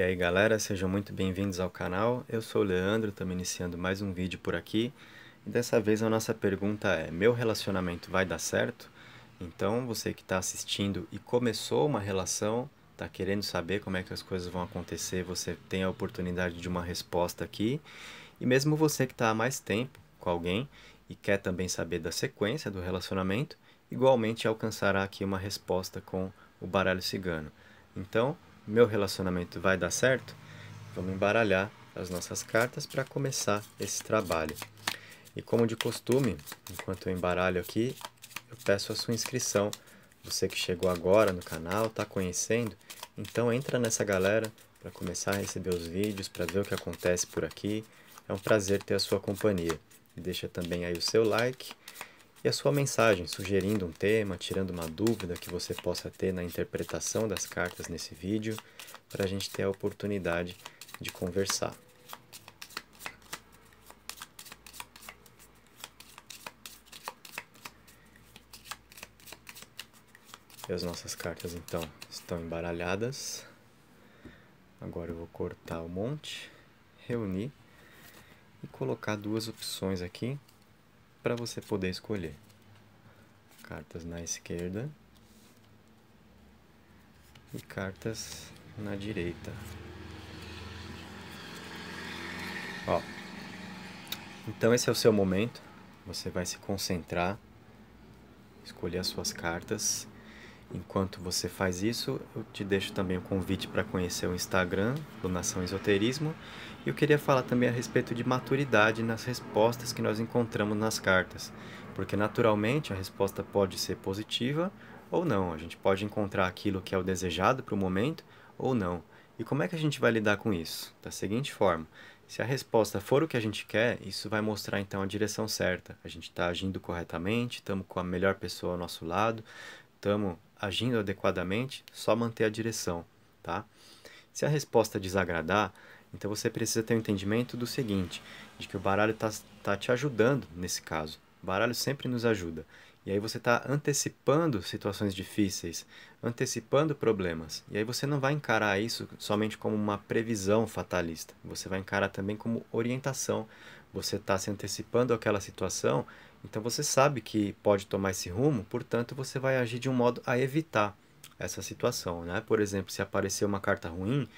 E aí galera, sejam muito bem-vindos ao canal. Eu sou o Leandro, estamos iniciando mais um vídeo por aqui. E dessa vez a nossa pergunta é, meu relacionamento vai dar certo? Então você que está assistindo e começou uma relação, está querendo saber como é que as coisas vão acontecer, você tem a oportunidade de uma resposta aqui. E mesmo você que está há mais tempo com alguém e quer também saber da sequência do relacionamento, igualmente alcançará aqui uma resposta com o baralho cigano. Então, meu relacionamento vai dar certo? Vamos embaralhar as nossas cartas para começar esse trabalho. E como de costume, enquanto eu embaralho aqui, eu peço a sua inscrição. Você que chegou agora no canal, está conhecendo, então entra nessa galera para começar a receber os vídeos, para ver o que acontece por aqui. É um prazer ter a sua companhia. Deixa também aí o seu like e a sua mensagem, sugerindo um tema, tirando uma dúvida que você possa ter na interpretação das cartas nesse vídeo, para a gente ter a oportunidade de conversar. E as nossas cartas então estão embaralhadas. Agora eu vou cortar o um monte, reunir e colocar duas opções aqui para você poder escolher. Cartas na esquerda e cartas na direita. Ó. Então esse é o seu momento. Você vai se concentrar, escolher as suas cartas Enquanto você faz isso, eu te deixo também o um convite para conhecer o Instagram do Nação Esoterismo. E eu queria falar também a respeito de maturidade nas respostas que nós encontramos nas cartas, porque naturalmente a resposta pode ser positiva ou não, a gente pode encontrar aquilo que é o desejado para o momento ou não. E como é que a gente vai lidar com isso? Da seguinte forma: se a resposta for o que a gente quer, isso vai mostrar então a direção certa. A gente está agindo corretamente, estamos com a melhor pessoa ao nosso lado, estamos agindo adequadamente, só manter a direção, tá? Se a resposta desagradar, então você precisa ter o um entendimento do seguinte, de que o baralho está tá te ajudando nesse caso. O baralho sempre nos ajuda. E aí você está antecipando situações difíceis, antecipando problemas. E aí você não vai encarar isso somente como uma previsão fatalista. Você vai encarar também como orientação. Você está se antecipando àquela situação então você sabe que pode tomar esse rumo, portanto você vai agir de um modo a evitar essa situação, né? Por exemplo, se aparecer uma carta ruim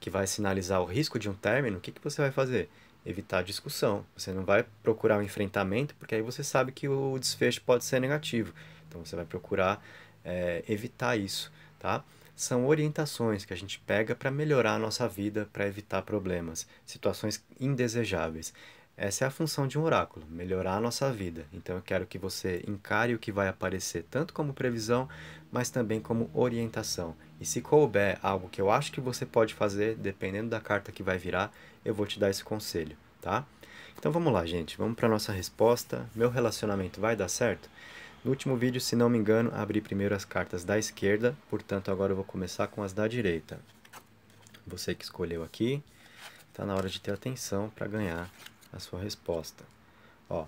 que vai sinalizar o risco de um término, o que, que você vai fazer? Evitar a discussão. Você não vai procurar um enfrentamento, porque aí você sabe que o desfecho pode ser negativo. Então você vai procurar é, evitar isso, tá? São orientações que a gente pega para melhorar a nossa vida, para evitar problemas, situações indesejáveis. Essa é a função de um oráculo, melhorar a nossa vida. Então eu quero que você encare o que vai aparecer, tanto como previsão, mas também como orientação. E se couber algo que eu acho que você pode fazer, dependendo da carta que vai virar, eu vou te dar esse conselho, tá? Então vamos lá, gente, vamos para nossa resposta. Meu relacionamento vai dar certo? No último vídeo, se não me engano, abri primeiro as cartas da esquerda, portanto agora eu vou começar com as da direita. Você que escolheu aqui, tá na hora de ter atenção para ganhar a sua resposta. Ó,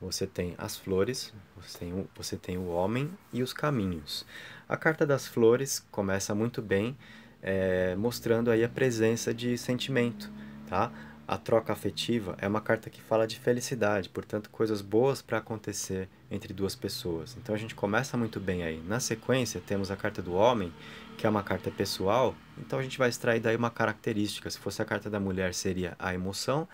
você tem as flores, você tem, o, você tem o homem e os caminhos. A carta das flores começa muito bem, é, mostrando aí a presença de sentimento, tá? A troca afetiva é uma carta que fala de felicidade, portanto, coisas boas para acontecer entre duas pessoas. Então a gente começa muito bem aí. Na sequência, temos a carta do homem, que é uma carta pessoal, então a gente vai extrair daí uma característica. Se fosse a carta da mulher, seria a emoção,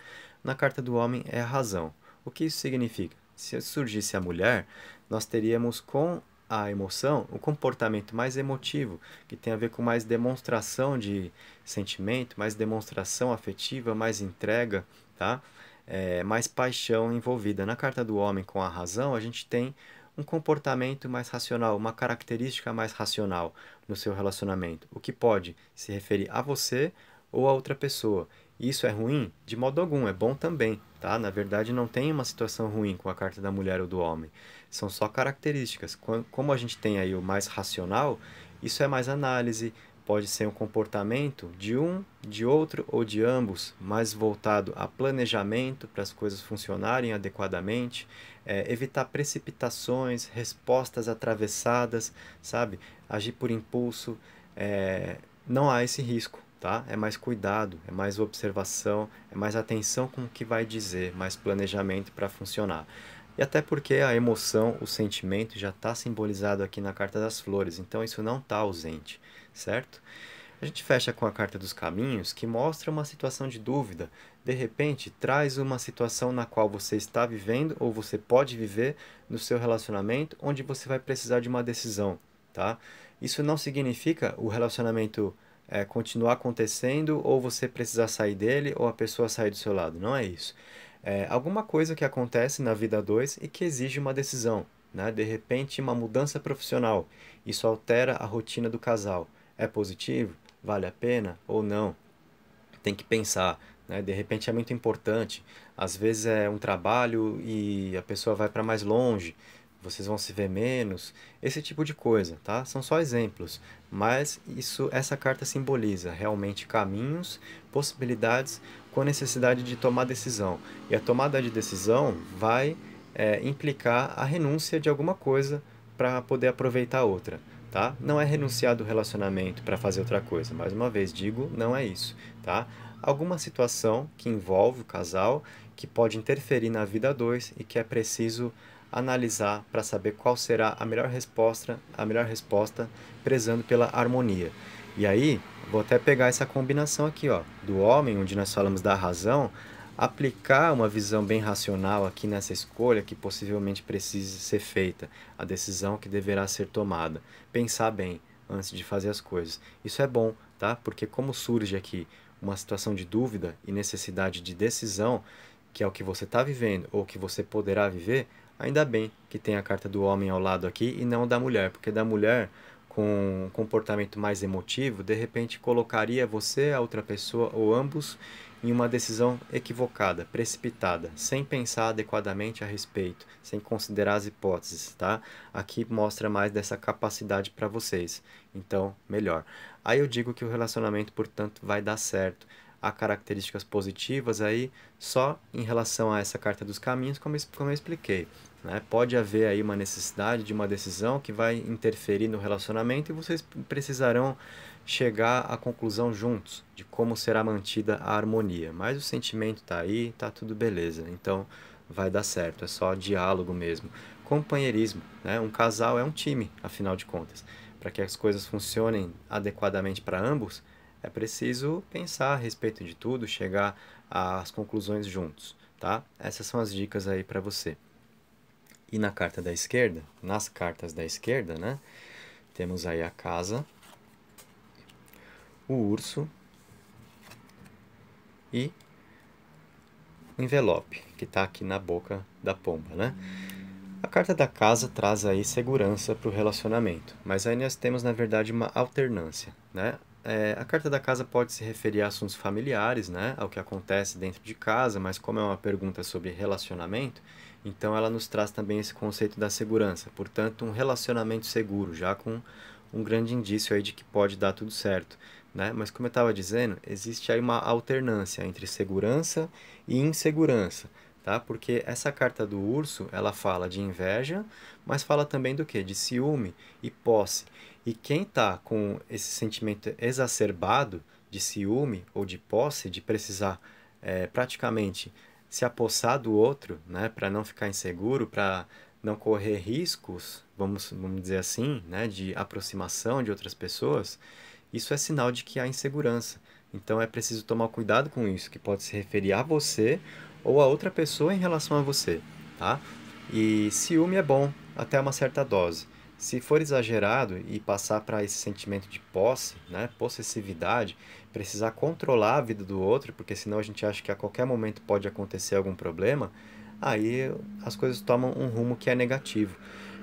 na carta do homem é a razão. O que isso significa? Se surgisse a mulher, nós teríamos com a emoção o comportamento mais emotivo, que tem a ver com mais demonstração de sentimento, mais demonstração afetiva, mais entrega, tá? É, mais paixão envolvida. Na carta do homem com a razão, a gente tem um comportamento mais racional, uma característica mais racional no seu relacionamento, o que pode se referir a você ou a outra pessoa. Isso é ruim? De modo algum, é bom também, tá? Na verdade, não tem uma situação ruim com a carta da mulher ou do homem. São só características. Como a gente tem aí o mais racional, isso é mais análise, pode ser um comportamento de um, de outro ou de ambos, mais voltado a planejamento para as coisas funcionarem adequadamente, é, evitar precipitações, respostas atravessadas, sabe? Agir por impulso, é, não há esse risco tá? É mais cuidado, é mais observação, é mais atenção com o que vai dizer, mais planejamento para funcionar. E até porque a emoção, o sentimento já está simbolizado aqui na carta das flores, então isso não está ausente, certo? A gente fecha com a carta dos caminhos, que mostra uma situação de dúvida. De repente, traz uma situação na qual você está vivendo ou você pode viver no seu relacionamento, onde você vai precisar de uma decisão, tá? Isso não significa o relacionamento é, continuar acontecendo ou você precisar sair dele ou a pessoa sair do seu lado. Não é isso. É alguma coisa que acontece na vida dois e que exige uma decisão. Né? De repente, uma mudança profissional. Isso altera a rotina do casal. É positivo? Vale a pena ou não? Tem que pensar. Né? De repente é muito importante. Às vezes é um trabalho e a pessoa vai para mais longe vocês vão se ver menos, esse tipo de coisa, tá? São só exemplos, mas isso essa carta simboliza realmente caminhos, possibilidades com a necessidade de tomar decisão. E a tomada de decisão vai é, implicar a renúncia de alguma coisa para poder aproveitar outra. Tá? Não é renunciar do relacionamento para fazer outra coisa. Mais uma vez, digo, não é isso. Tá? Alguma situação que envolve o casal, que pode interferir na vida a dois e que é preciso analisar para saber qual será a melhor resposta, a melhor resposta, prezando pela harmonia. E aí, vou até pegar essa combinação aqui, ó, do homem, onde nós falamos da razão, aplicar uma visão bem racional aqui nessa escolha que possivelmente precise ser feita, a decisão que deverá ser tomada. Pensar bem antes de fazer as coisas. Isso é bom, tá? Porque como surge aqui uma situação de dúvida e necessidade de decisão, que é o que você está vivendo ou que você poderá viver, Ainda bem que tem a carta do homem ao lado aqui e não da mulher, porque da mulher com um comportamento mais emotivo, de repente colocaria você, a outra pessoa ou ambos em uma decisão equivocada, precipitada, sem pensar adequadamente a respeito, sem considerar as hipóteses, tá? Aqui mostra mais dessa capacidade para vocês. Então, melhor. Aí eu digo que o relacionamento, portanto, vai dar certo há características positivas aí só em relação a essa carta dos caminhos, como, como eu expliquei. Né? Pode haver aí uma necessidade de uma decisão que vai interferir no relacionamento e vocês precisarão chegar à conclusão juntos de como será mantida a harmonia. Mas o sentimento está aí, está tudo beleza. Então vai dar certo, é só diálogo mesmo. Companheirismo, né? um casal é um time, afinal de contas. Para que as coisas funcionem adequadamente para ambos, é preciso pensar a respeito de tudo, chegar às conclusões juntos, tá? Essas são as dicas aí para você. E na carta da esquerda, nas cartas da esquerda, né? Temos aí a casa, o urso e o envelope, que está aqui na boca da pomba, né? A carta da casa traz aí segurança para o relacionamento, mas aí nós temos na verdade uma alternância, né? É, a carta da casa pode se referir a assuntos familiares, né, ao que acontece dentro de casa, mas como é uma pergunta sobre relacionamento, então ela nos traz também esse conceito da segurança. Portanto, um relacionamento seguro, já com um grande indício aí de que pode dar tudo certo. Né? Mas como eu estava dizendo, existe aí uma alternância entre segurança e insegurança. Tá? Porque essa carta do urso, ela fala de inveja, mas fala também do que? De ciúme e posse. E quem está com esse sentimento exacerbado de ciúme ou de posse, de precisar é, praticamente se apossar do outro, né, para não ficar inseguro, para não correr riscos, vamos, vamos dizer assim, né, de aproximação de outras pessoas, isso é sinal de que há insegurança. Então é preciso tomar cuidado com isso, que pode se referir a você ou a outra pessoa em relação a você, tá? E ciúme é bom até uma certa dose. Se for exagerado e passar para esse sentimento de posse, né, possessividade, precisar controlar a vida do outro, porque senão a gente acha que a qualquer momento pode acontecer algum problema, aí as coisas tomam um rumo que é negativo.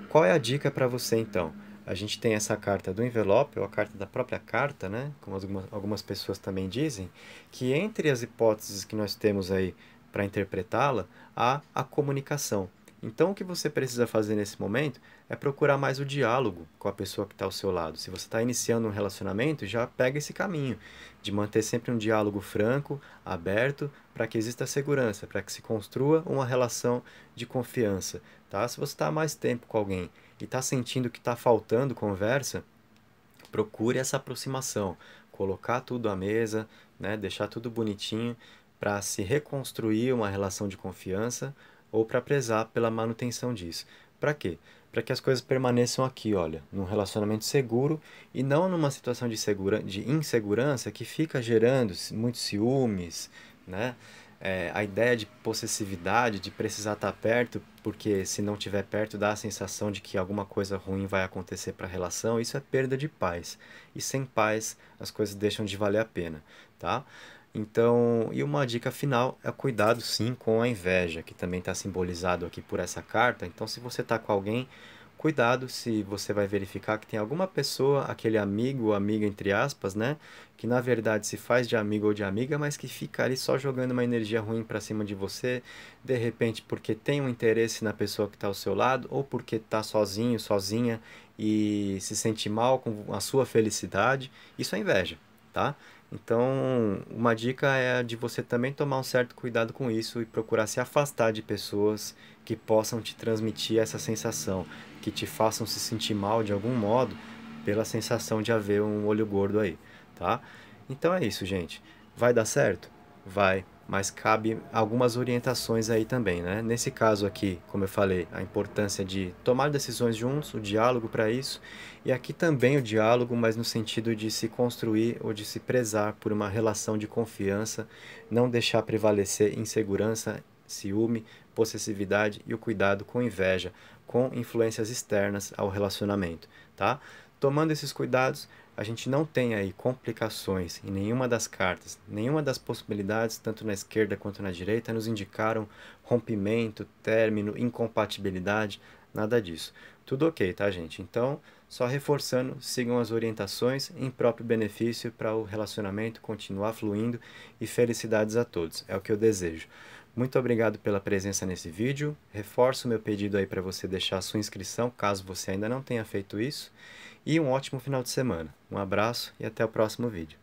Qual é a dica para você então? A gente tem essa carta do envelope, ou a carta da própria carta, né, como algumas pessoas também dizem, que entre as hipóteses que nós temos aí para interpretá-la, há a comunicação. Então, o que você precisa fazer nesse momento é procurar mais o diálogo com a pessoa que está ao seu lado. Se você está iniciando um relacionamento, já pega esse caminho de manter sempre um diálogo franco, aberto, para que exista segurança, para que se construa uma relação de confiança. Tá? Se você está há mais tempo com alguém e está sentindo que está faltando conversa, procure essa aproximação, colocar tudo à mesa, né? deixar tudo bonitinho para se reconstruir uma relação de confiança ou para prezar pela manutenção disso. Para quê? Para que as coisas permaneçam aqui, olha, num relacionamento seguro e não numa situação de, segura, de insegurança que fica gerando muitos ciúmes, né? É, a ideia de possessividade, de precisar estar tá perto, porque se não estiver perto dá a sensação de que alguma coisa ruim vai acontecer para a relação, isso é perda de paz. E sem paz as coisas deixam de valer a pena, tá? Então, e uma dica final é cuidado sim com a inveja, que também está simbolizado aqui por essa carta. Então, se você está com alguém, cuidado se você vai verificar que tem alguma pessoa, aquele amigo ou amiga entre aspas, né, que na verdade se faz de amigo ou de amiga, mas que fica ali só jogando uma energia ruim para cima de você, de repente porque tem um interesse na pessoa que está ao seu lado ou porque está sozinho, sozinha e se sente mal com a sua felicidade, isso é inveja, tá? Então, uma dica é de você também tomar um certo cuidado com isso e procurar se afastar de pessoas que possam te transmitir essa sensação, que te façam se sentir mal de algum modo pela sensação de haver um olho gordo aí, tá? Então é isso, gente. Vai dar certo? Vai mas cabe algumas orientações aí também, né? Nesse caso aqui, como eu falei, a importância de tomar decisões juntos, o diálogo para isso, e aqui também o diálogo, mas no sentido de se construir ou de se prezar por uma relação de confiança, não deixar prevalecer insegurança, ciúme, possessividade e o cuidado com inveja, com influências externas ao relacionamento, tá? Tomando esses cuidados, a gente não tem aí complicações em nenhuma das cartas, nenhuma das possibilidades, tanto na esquerda quanto na direita, nos indicaram rompimento, término, incompatibilidade, nada disso. Tudo ok, tá, gente? Então, só reforçando, sigam as orientações em próprio benefício para o relacionamento continuar fluindo e felicidades a todos. É o que eu desejo. Muito obrigado pela presença nesse vídeo. Reforço meu pedido aí para você deixar sua inscrição, caso você ainda não tenha feito isso. E um ótimo final de semana. Um abraço e até o próximo vídeo.